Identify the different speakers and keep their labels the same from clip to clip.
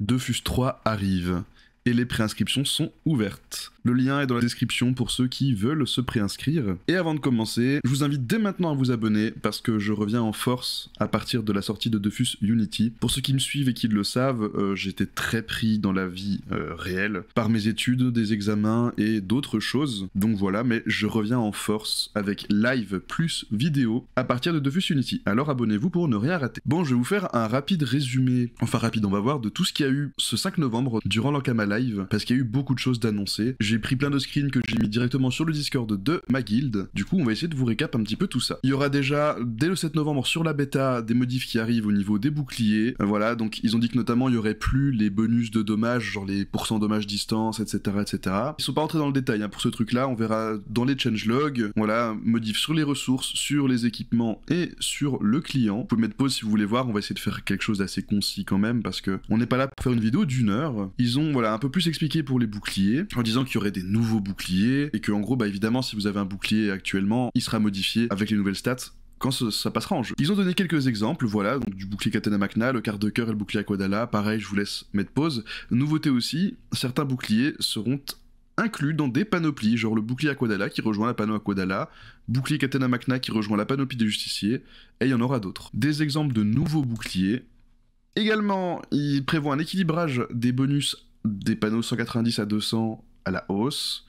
Speaker 1: 2 Fus 3 arrive et les préinscriptions sont ouvertes. Le lien est dans la description pour ceux qui veulent se préinscrire. Et avant de commencer, je vous invite dès maintenant à vous abonner parce que je reviens en force à partir de la sortie de Defus Unity. Pour ceux qui me suivent et qui le savent, euh, j'étais très pris dans la vie euh, réelle par mes études, des examens et d'autres choses. Donc voilà, mais je reviens en force avec live plus vidéo à partir de Defus Unity. Alors abonnez-vous pour ne rien rater. Bon, je vais vous faire un rapide résumé, enfin rapide, on va voir, de tout ce qu'il y a eu ce 5 novembre durant l'Ankama Live parce qu'il y a eu beaucoup de choses d'annoncer. J'ai pris plein de screens que j'ai mis directement sur le Discord de ma guilde. Du coup, on va essayer de vous récap un petit peu tout ça. Il y aura déjà dès le 7 novembre sur la bêta des modifs qui arrivent au niveau des boucliers. Euh, voilà, donc ils ont dit que notamment il y aurait plus les bonus de dommages, genre les pourcents dommages distance, etc., etc. Ils sont pas rentrés dans le détail hein, pour ce truc-là. On verra dans les changelogs. Voilà, modifs sur les ressources, sur les équipements et sur le client. Vous pouvez mettre pause si vous voulez voir. On va essayer de faire quelque chose d'assez concis quand même parce que on n'est pas là pour faire une vidéo d'une heure. Ils ont voilà peu plus expliqué pour les boucliers, en disant qu'il y aurait des nouveaux boucliers, et que en gros, bah évidemment, si vous avez un bouclier actuellement, il sera modifié avec les nouvelles stats quand ça passera en jeu. Ils ont donné quelques exemples, voilà, donc du bouclier Katana Makna, le quart de cœur et le bouclier Aquadala, pareil, je vous laisse mettre pause. Nouveauté aussi, certains boucliers seront inclus dans des panoplies, genre le bouclier Aquadala qui rejoint la panneau Aquadala, bouclier Katana Makna qui rejoint la panoplie des justiciers, et il y en aura d'autres. Des exemples de nouveaux boucliers. Également, ils prévoient un équilibrage des bonus des panneaux 190 à 200 à la hausse.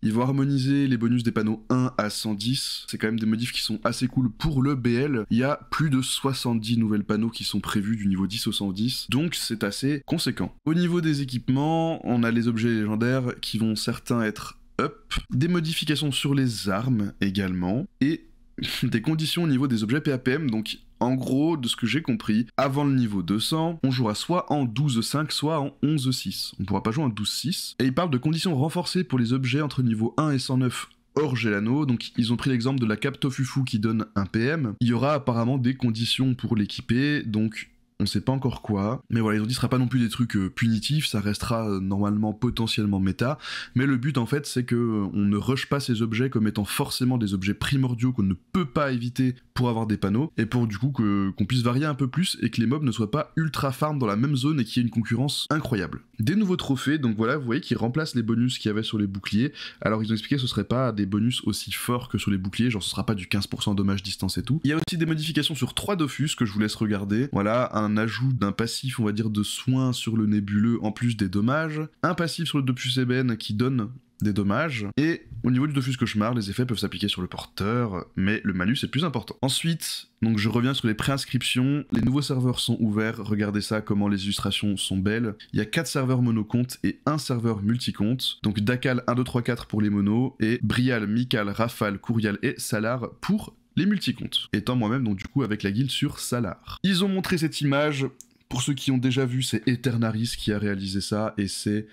Speaker 1: Ils vont harmoniser les bonus des panneaux 1 à 110. C'est quand même des modifs qui sont assez cool pour le BL. Il y a plus de 70 nouvelles panneaux qui sont prévus du niveau 10 au 110. Donc c'est assez conséquent. Au niveau des équipements, on a les objets légendaires qui vont certains être up. Des modifications sur les armes également. Et des conditions au niveau des objets PAPM, donc en gros, de ce que j'ai compris, avant le niveau 200, on jouera soit en 12-5, soit en 11-6. On pourra pas jouer en 12-6. Et il parle de conditions renforcées pour les objets entre niveau 1 et 109 hors Gelano, donc ils ont pris l'exemple de la Captofufu qui donne un PM. Il y aura apparemment des conditions pour l'équiper, donc on sait pas encore quoi. Mais voilà, ils ont dit ce sera pas non plus des trucs euh, punitifs, ça restera euh, normalement potentiellement méta. Mais le but en fait, c'est que euh, on ne rush pas ces objets comme étant forcément des objets primordiaux qu'on ne peut pas éviter pour avoir des panneaux et pour du coup qu'on puisse varier un peu plus et que les mobs ne soient pas ultra farm dans la même zone et qu'il y ait une concurrence incroyable. Des nouveaux trophées, donc voilà, vous voyez qui remplacent les bonus qu'il y avait sur les boucliers. Alors ils ont expliqué que ce serait pas des bonus aussi forts que sur les boucliers, genre ce sera pas du 15% dommage distance et tout. Il y a aussi des modifications sur 3 Dofus que je vous laisse regarder. Voilà, un un ajout d'un passif, on va dire, de soins sur le nébuleux en plus des dommages, un passif sur le Dofus Eben qui donne des dommages, et au niveau du Dofus Cauchemar, les effets peuvent s'appliquer sur le porteur, mais le malus est plus important. Ensuite, donc je reviens sur les préinscriptions, les nouveaux serveurs sont ouverts, regardez ça, comment les illustrations sont belles. Il y a 4 serveurs monocomptes et un serveur multicompte, donc Dacal 1, 2, 3, 4 pour les monos, et Brial, Mikal, Rafale, Courial et Salar pour les multicomptes, étant moi-même donc du coup avec la guilde sur Salar. Ils ont montré cette image, pour ceux qui ont déjà vu, c'est Eternaris qui a réalisé ça, et c'est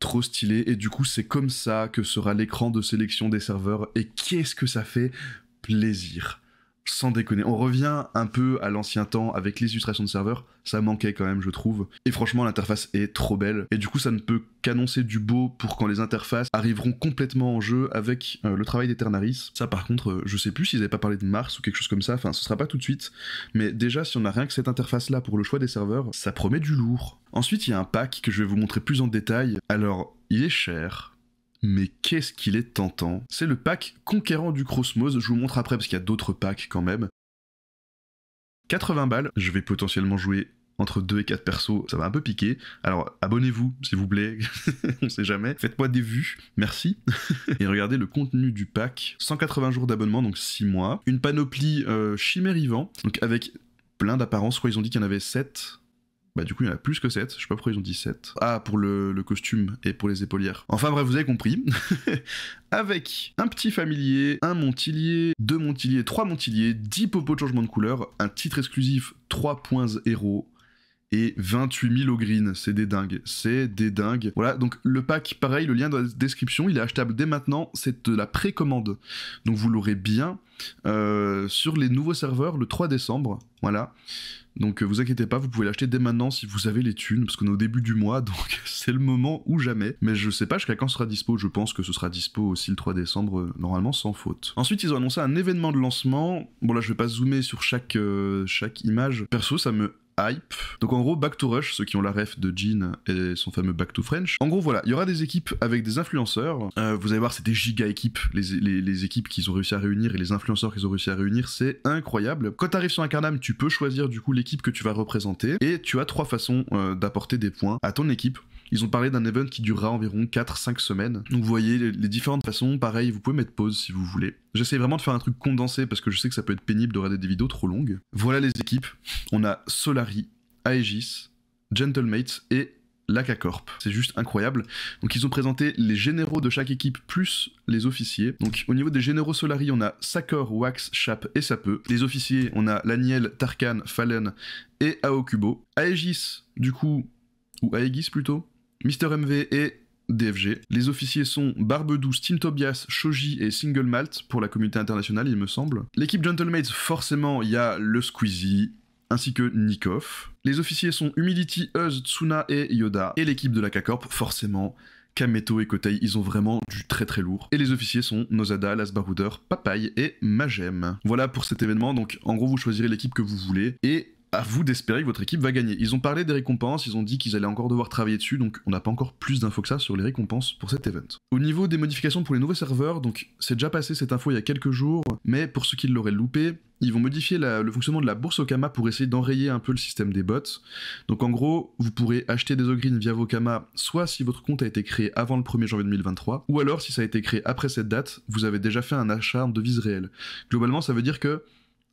Speaker 1: trop stylé, et du coup c'est comme ça que sera l'écran de sélection des serveurs, et qu'est-ce que ça fait plaisir sans déconner, on revient un peu à l'ancien temps avec les illustrations de serveurs, ça manquait quand même je trouve. Et franchement l'interface est trop belle, et du coup ça ne peut qu'annoncer du beau pour quand les interfaces arriveront complètement en jeu avec euh, le travail des Ternaris. Ça par contre, euh, je sais plus s'ils n'avaient pas parlé de Mars ou quelque chose comme ça, enfin ce sera pas tout de suite, mais déjà si on a rien que cette interface là pour le choix des serveurs, ça promet du lourd. Ensuite il y a un pack que je vais vous montrer plus en détail, alors il est cher, mais qu'est-ce qu'il est tentant C'est le pack Conquérant du crosmos je vous montre après parce qu'il y a d'autres packs quand même. 80 balles, je vais potentiellement jouer entre 2 et 4 persos, ça va un peu piquer. Alors abonnez-vous s'il vous plaît, on sait jamais. Faites-moi des vues, merci. et regardez le contenu du pack, 180 jours d'abonnement, donc 6 mois. Une panoplie euh, chimérivant, donc avec plein d'apparences, quoi ils ont dit qu'il y en avait 7 bah du coup il y en a plus que 7, je sais pas pourquoi ils ont dit 7. Ah pour le, le costume et pour les épaulières. Enfin bref, vous avez compris. Avec un petit familier, un montilier, deux montilliers trois montiliers, 10 popos de changement de couleur, un titre exclusif, 3 points héros, et 28 000 au green. C'est des dingues. C'est des dingues. Voilà, donc le pack, pareil, le lien dans la description, il est achetable dès maintenant. C'est de la précommande. Donc vous l'aurez bien euh, sur les nouveaux serveurs le 3 décembre. Voilà. Donc euh, vous inquiétez pas, vous pouvez l'acheter dès maintenant si vous avez les thunes, parce qu'on est au début du mois, donc c'est le moment ou jamais. Mais je sais pas jusqu'à quand sera dispo, je pense que ce sera dispo aussi le 3 décembre, euh, normalement sans faute. Ensuite, ils ont annoncé un événement de lancement. Bon là, je vais pas zoomer sur chaque, chaque image. Perso, ça me Hype. Donc en gros, Back to Rush, ceux qui ont la ref de Jean et son fameux Back to French. En gros, voilà, il y aura des équipes avec des influenceurs. Euh, vous allez voir, c'est des giga équipes, les, équipes qu'ils ont réussi à réunir et les influenceurs qu'ils ont réussi à réunir, c'est incroyable. Quand tu arrives sur un tu peux choisir du coup l'équipe que tu vas représenter et tu as trois façons euh, d'apporter des points à ton équipe ils ont parlé d'un event qui durera environ 4-5 semaines. Donc vous voyez les, différentes façons, pareil, vous pouvez mettre pause si vous voulez. J'essaie vraiment de faire un truc condensé parce que je sais que ça peut être pénible de regarder des vidéos trop longues. Voilà les équipes. On a Solari, Aegis, Gentlemates et Lacacorp. C'est juste incroyable. Donc ils ont présenté les généraux de chaque équipe plus les officiers. Donc au niveau des généraux Solari, on a Sakor, Wax, Chap et Sapeu. Les officiers, on a Laniel, Tarkan, Fallen et Aokubo. Aegis, du coup, ou Aegis plutôt, Mr. MV et DFG. Les officiers sont Barbedou, Steam Tobias, Shoji et Single Malt pour la communauté internationale, il me semble. L'équipe Gentlemates, forcément, il y a le Squeezie ainsi que Nikoff. Les officiers sont Humility, Uz, Tsuna et Yoda. Et l'équipe de la K-Corp, forcément, Kameto et Kotei, ils ont vraiment du très très lourd. Et les officiers sont Nozada, Las Papaye et Magem. Voilà pour cet événement, donc en gros vous choisirez l'équipe que vous voulez, et à vous d'espérer que votre équipe va gagner. Ils ont parlé des récompenses, ils ont dit qu'ils allaient encore devoir travailler dessus, donc on n'a pas encore plus d'infos que ça sur les récompenses pour cet event. Au niveau des modifications pour les nouveaux serveurs, donc c'est déjà passé cette info il y a quelques jours, mais pour ceux qui l'auraient loupé, ils vont modifier le fonctionnement de la bourse Okama pour essayer d'enrayer un peu le système des bots. Donc en gros, vous pourrez acheter des ogreens via Vokama, soit si votre compte a été créé avant le 1er janvier 2023, ou alors si ça a été créé après cette date, vous avez déjà fait un achat en devise réelle. Globalement, ça veut dire que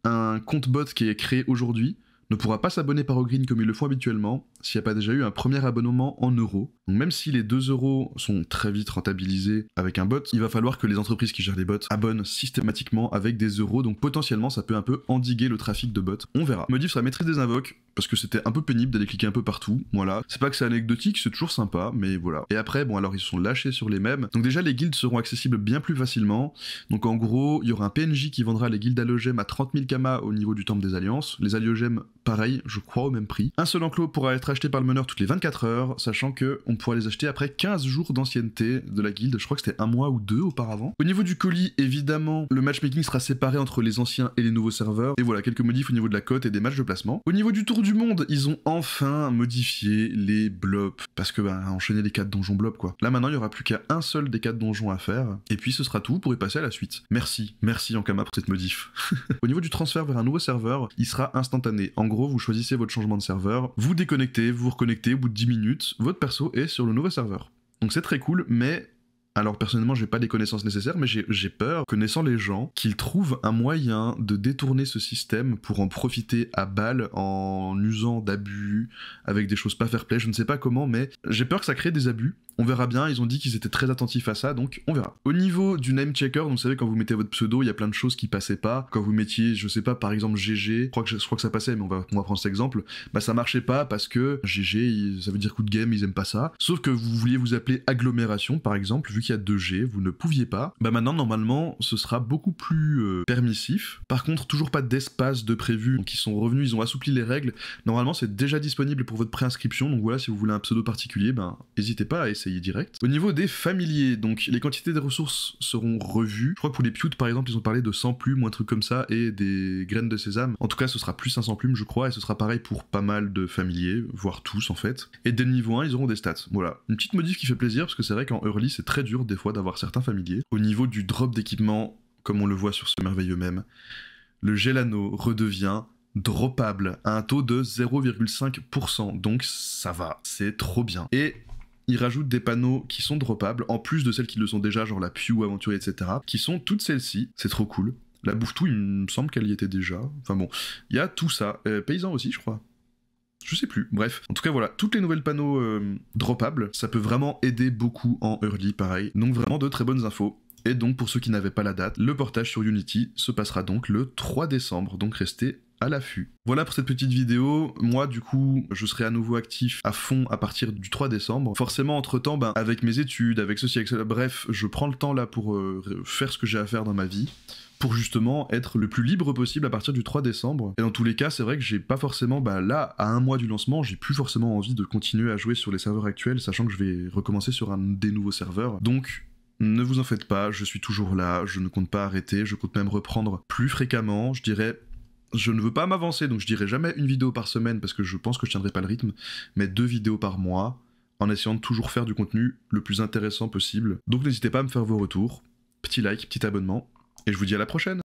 Speaker 1: un compte bot qui est créé aujourd'hui ne pourra pas s'abonner par Ogreen comme il le font habituellement s'il n'y a pas déjà eu un premier abonnement en euros même si les 2 euros sont très vite rentabilisés avec un bot, il va falloir que les entreprises qui gèrent les bots abonnent systématiquement avec des euros, donc potentiellement ça peut un peu endiguer le trafic de bots. On verra. Modif sur la maîtrise des invoques, parce que c'était un peu pénible d'aller cliquer un peu partout, voilà. C'est pas que c'est anecdotique, c'est toujours sympa, mais voilà. Et après, bon alors ils se sont lâchés sur les mêmes, donc déjà les guildes seront accessibles bien plus facilement, donc en gros, il y aura un PNJ qui vendra les guildes allogèmes à 30 000 kamas au niveau du temple des alliances, les allogèmes pareil, je crois au même prix. Un seul enclos pourra être acheté par le meneur toutes les 24 heures, sachant que pourra les acheter après 15 jours d'ancienneté de la guilde. Je crois que c'était un mois ou deux auparavant. Au niveau du colis, évidemment, le matchmaking sera séparé entre les anciens et les nouveaux serveurs. Et voilà, quelques modifs au niveau de la cote et des matchs de placement. Au niveau du tour du monde, ils ont enfin modifié les blobs. Parce que, bah, enchaîner les 4 donjons blobs, quoi. Là, maintenant, il n'y aura plus qu'à un seul des 4 donjons à faire. Et puis, ce sera tout pour y passer à la suite. Merci, merci Ankama pour cette modif. au niveau du transfert vers un nouveau serveur, il sera instantané. En gros, vous choisissez votre changement de serveur, vous déconnectez, vous reconnectez au bout de 10 minutes, votre perso est sur le nouveau serveur. Donc c'est très cool, mais alors personnellement, n'ai pas des connaissances nécessaires, mais j'ai peur, connaissant les gens, qu'ils trouvent un moyen de détourner ce système pour en profiter à balle en usant d'abus, avec des choses pas fair play, je ne sais pas comment, mais j'ai peur que ça crée des abus on verra bien, ils ont dit qu'ils étaient très attentifs à ça, donc on verra. Au niveau du name checker, vous savez, quand vous mettez votre pseudo, il y a plein de choses qui passaient pas. Quand vous mettiez, je sais pas, par exemple GG, je crois que, ça passait, mais on va, prendre cet exemple, bah ça marchait pas parce que GG, ça veut dire coup de game, ils aiment pas ça. Sauf que vous vouliez vous appeler agglomération, par exemple, vu qu'il y a 2G, vous ne pouviez pas. Bah maintenant, normalement, ce sera beaucoup plus euh, permissif. Par contre, toujours pas d'espace de prévu, donc ils sont revenus, ils ont assoupli les règles. Normalement, c'est déjà disponible pour votre préinscription, donc voilà, si vous voulez un pseudo particulier, ben n'hésitez pas à essayer direct Au niveau des familiers, donc les quantités des ressources seront revues. Je crois que pour les Pewds par exemple, ils ont parlé de 100 plumes ou un truc comme ça et des graines de sésame. En tout cas, ce sera plus 500 plumes, je crois, et ce sera pareil pour pas mal de familiers, voire tous en fait. Et dès le niveau 1, ils auront des stats. Voilà. Une petite modif qui fait plaisir parce que c'est vrai qu'en early, c'est très dur des fois d'avoir certains familiers. Au niveau du drop d'équipement, comme on le voit sur ce merveilleux même, le Gelano redevient droppable à un taux de 0,5%. Donc ça va, c'est trop bien. Et ils rajoutent des panneaux qui sont droppables, en plus de celles qui le sont déjà, genre la Pew, Aventurier, etc., qui sont toutes celles-ci, c'est trop cool. La Bouffe-Tout, il me semble qu'elle y était déjà. Enfin bon, il y a tout ça. Euh, paysan aussi, je crois. Je sais plus, bref. En tout cas, voilà, toutes les nouvelles panneaux euh, droppables, ça peut vraiment aider beaucoup en early, pareil. Donc vraiment de très bonnes infos. Et donc, pour ceux qui n'avaient pas la date, le portage sur Unity se passera donc le 3 décembre, donc restez à l'affût. Voilà pour cette petite vidéo. Moi, du coup, je serai à nouveau actif à fond à partir du 3 décembre. Forcément, entre-temps, ben, avec mes études, avec ceci, avec cela, bref, je prends le temps là pour euh, faire ce que j'ai à faire dans ma vie pour justement être le plus libre possible à partir du 3 décembre. Et dans tous les cas, c'est vrai que j'ai pas forcément, bah là, à un mois du lancement, j'ai plus forcément envie de continuer à jouer sur les serveurs actuels, sachant que je vais recommencer sur un des nouveaux serveurs. Donc, ne vous en faites pas, je suis toujours là, je ne compte pas arrêter, je compte même reprendre plus fréquemment, je dirais je ne veux pas m'avancer, donc je dirai jamais une vidéo par semaine parce que je pense que je tiendrai pas le rythme, mais deux vidéos par mois en essayant de toujours faire du contenu le plus intéressant possible. Donc n'hésitez pas à me faire vos retours, petit like, petit abonnement, et je vous dis à la prochaine